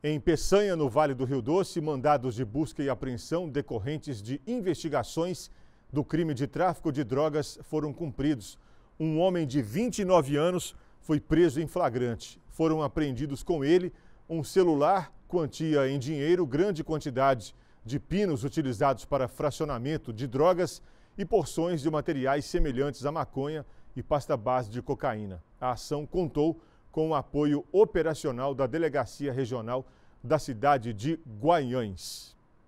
Em Peçanha, no Vale do Rio Doce, mandados de busca e apreensão decorrentes de investigações do crime de tráfico de drogas foram cumpridos. Um homem de 29 anos foi preso em flagrante. Foram apreendidos com ele um celular, quantia em dinheiro, grande quantidade de pinos utilizados para fracionamento de drogas e porções de materiais semelhantes à maconha e pasta base de cocaína. A ação contou com o apoio operacional da Delegacia Regional da cidade de Guanhães.